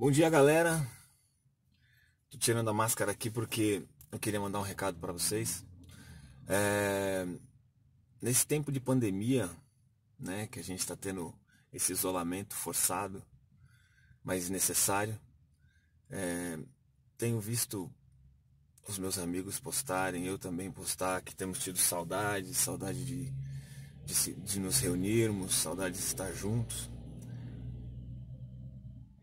Bom dia, galera. Tô tirando a máscara aqui porque eu queria mandar um recado para vocês. É... Nesse tempo de pandemia, né, que a gente está tendo esse isolamento forçado, mas necessário, é... tenho visto os meus amigos postarem, eu também postar, que temos tido saudade, saudade de, de, se, de nos reunirmos, saudade de estar juntos.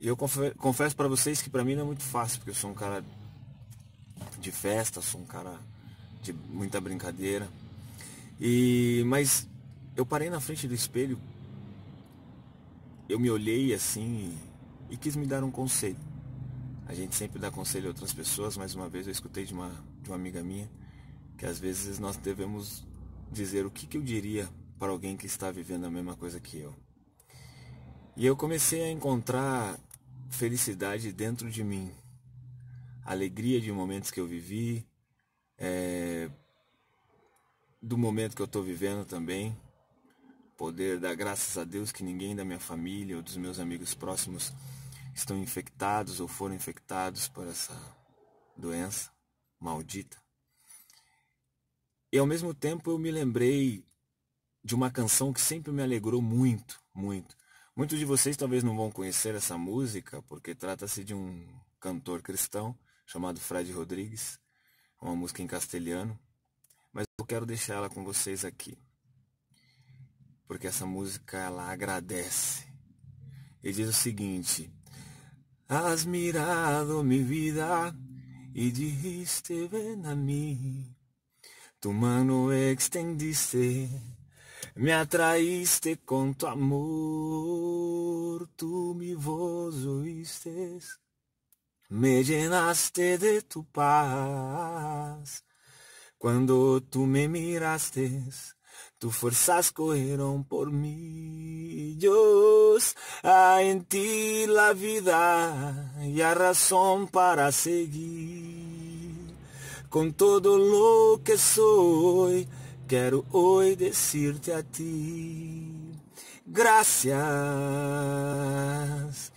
E eu confesso para vocês que para mim não é muito fácil, porque eu sou um cara de festa, sou um cara de muita brincadeira. E mas eu parei na frente do espelho, eu me olhei assim e, e quis me dar um conselho. A gente sempre dá conselho a outras pessoas, mas uma vez eu escutei de uma, de uma amiga minha que às vezes nós devemos dizer o que, que eu diria para alguém que está vivendo a mesma coisa que eu. E eu comecei a encontrar felicidade dentro de mim, alegria de momentos que eu vivi, é, do momento que eu estou vivendo também, poder dar graças a Deus que ninguém da minha família ou dos meus amigos próximos estão infectados ou foram infectados por essa doença maldita. E ao mesmo tempo eu me lembrei de uma canção que sempre me alegrou muito, muito, Muitos de vocês talvez não vão conhecer essa música, porque trata-se de um cantor cristão chamado Fred Rodrigues, uma música em castelhano, mas eu quero deixar ela com vocês aqui. Porque essa música ela agradece. E diz o seguinte: Has mirado mi vida e dijiste ven a Tu mano extendiste me atraíste com tu amor, tu me vozoíste, me llenaste de tu paz. Quando tu me miraste, tu forças correram por mim. Dios, ah, en ti la vida e a razão para seguir. Con todo lo que sou quero obedecer-te a ti. Graças,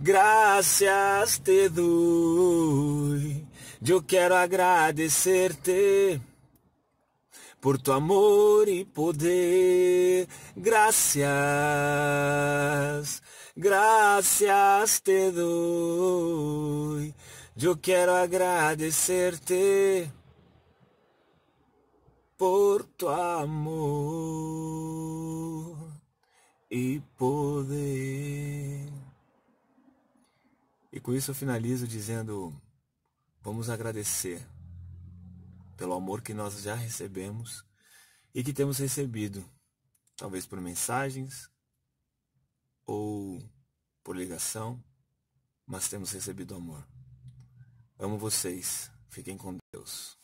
graças te dou. Eu quero agradecer-te por tu amor e poder. Graças, graças te dou. Eu quero agradecer-te por tu amor e poder. E com isso eu finalizo dizendo: vamos agradecer pelo amor que nós já recebemos e que temos recebido, talvez por mensagens ou por ligação, mas temos recebido amor. Amo vocês. Fiquem com Deus.